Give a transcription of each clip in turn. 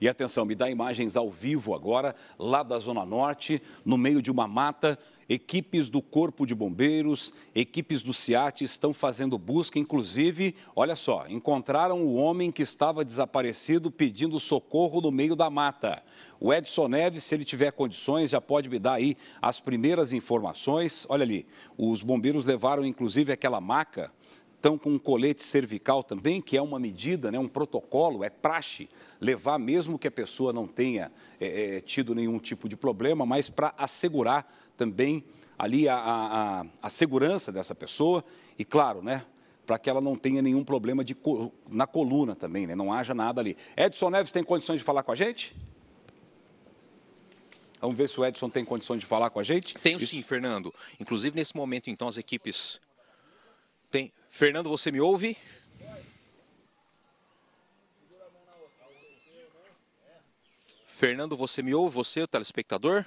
E atenção, me dá imagens ao vivo agora, lá da Zona Norte, no meio de uma mata. Equipes do Corpo de Bombeiros, equipes do SIAT estão fazendo busca, inclusive, olha só, encontraram o homem que estava desaparecido pedindo socorro no meio da mata. O Edson Neves, se ele tiver condições, já pode me dar aí as primeiras informações. Olha ali, os bombeiros levaram inclusive aquela maca estão com um colete cervical também, que é uma medida, né, um protocolo, é praxe levar, mesmo que a pessoa não tenha é, é, tido nenhum tipo de problema, mas para assegurar também ali a, a, a, segurança dessa pessoa e, claro, né, para que ela não tenha nenhum problema de, na coluna também, né, não haja nada ali. Edson Neves tem condições de falar com a gente? Vamos ver se o Edson tem condições de falar com a gente. Tenho Isso. sim, Fernando. Inclusive, nesse momento, então, as equipes têm Fernando, você me ouve? Fernando, você me ouve? Você, o telespectador?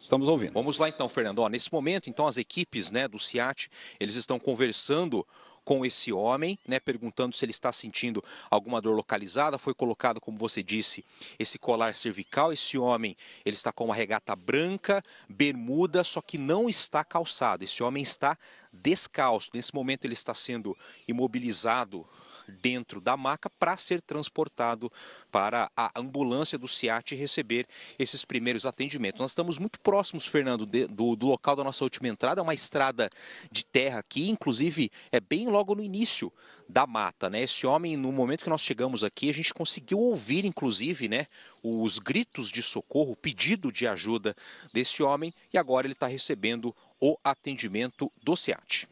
Estamos ouvindo. Vamos lá então, Fernando. Ó, nesse momento, então, as equipes né, do SIAT, eles estão conversando com esse homem, né, perguntando se ele está sentindo alguma dor localizada. Foi colocado, como você disse, esse colar cervical. Esse homem, ele está com uma regata branca, bermuda, só que não está calçado. Esse homem está descalço. Nesse momento ele está sendo imobilizado dentro da maca para ser transportado para a ambulância do Ciat e receber esses primeiros atendimentos. Nós estamos muito próximos, Fernando, de, do, do local da nossa última entrada, é uma estrada de terra aqui, inclusive é bem logo no início da mata, né? Esse homem, no momento que nós chegamos aqui, a gente conseguiu ouvir, inclusive, né, os gritos de socorro, o pedido de ajuda desse homem, e agora ele está recebendo o atendimento do Ciat.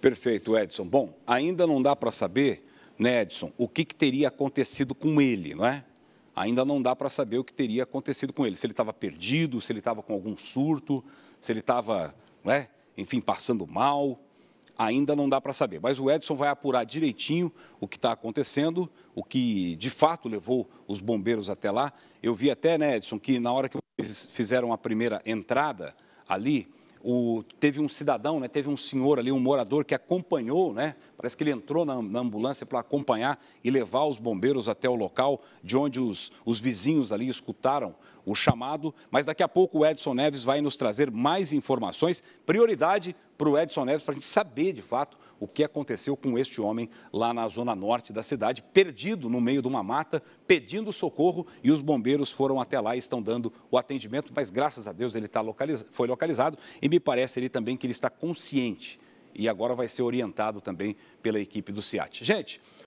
Perfeito, Edson. Bom, ainda não dá para saber né, Edson, o que, que teria acontecido com ele, não é? Ainda não dá para saber o que teria acontecido com ele. Se ele estava perdido, se ele estava com algum surto, se ele estava, é? enfim, passando mal. Ainda não dá para saber. Mas o Edson vai apurar direitinho o que está acontecendo, o que de fato levou os bombeiros até lá. Eu vi até, né, Edson, que na hora que vocês fizeram a primeira entrada ali, o, teve um cidadão, né, teve um senhor ali, um morador que acompanhou, né, parece que ele entrou na, na ambulância para acompanhar e levar os bombeiros até o local de onde os, os vizinhos ali escutaram o chamado. Mas daqui a pouco o Edson Neves vai nos trazer mais informações. Prioridade para o Edson Neves, para a gente saber de fato o que aconteceu com este homem lá na zona norte da cidade, perdido no meio de uma mata, pedindo socorro e os bombeiros foram até lá e estão dando o atendimento, mas graças a Deus ele tá localiz... foi localizado e me parece ele também que ele está consciente e agora vai ser orientado também pela equipe do CIAT. Gente,